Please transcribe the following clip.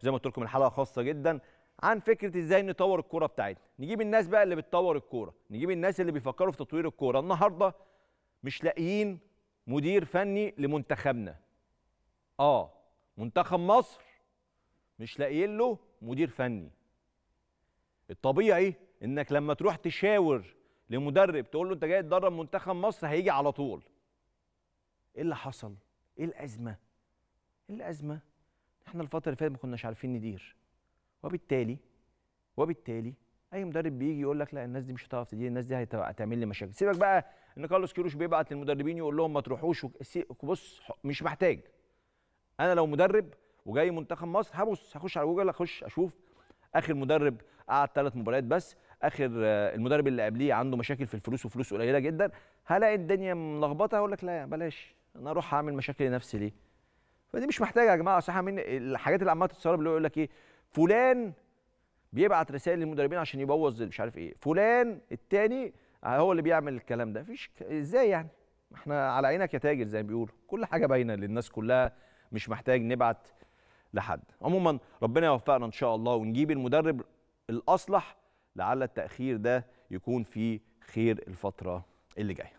زي ما قلت لكم الحلقه خاصه جدا عن فكره ازاي نطور الكوره بتاعتنا نجيب الناس بقى اللي بتطور الكوره نجيب الناس اللي بيفكروا في تطوير الكوره النهارده مش لاقيين مدير فني لمنتخبنا اه منتخب مصر مش لاقيين له مدير فني الطبيعي انك لما تروح تشاور لمدرب تقول له انت جاي تدرب منتخب مصر هيجي على طول ايه اللي حصل ايه الازمه ايه الازمه احنا الفتره اللي فاتت ما كناش عارفين ندير وبالتالي وبالتالي اي مدرب بيجي يقول لك لا الناس دي مش هتعرف تدير الناس دي هتعمل لي مشاكل سيبك بقى ان كارلوس كيروش بيبعت للمدربين يقول لهم ما تروحوش بص مش محتاج انا لو مدرب وجاي منتخب مصر هبص هخش على جوجل اخش اشوف اخر مدرب قعد ثلاث مباريات بس اخر آه، المدرب اللي قبليه عنده مشاكل في الفلوس وفلوس قليله جدا هلاقي الدنيا ملخبطه اقول لك لا بلاش انا اروح اعمل مشاكل لنفسي ليه فدي مش محتاجه يا جماعه صح من الحاجات اللي عماله تتسرب اللي هو يقول لك ايه فلان بيبعت رسائل للمدربين عشان يبوظ مش عارف ايه فلان التاني هو اللي بيعمل الكلام ده مفيش ازاي يعني ما احنا على عينك يا تاجر زي ما بيقولوا كل حاجه باينه للناس كلها مش محتاج نبعت لحد عموما ربنا يوفقنا ان شاء الله ونجيب المدرب الاصلح لعل التاخير ده يكون في خير الفتره اللي جايه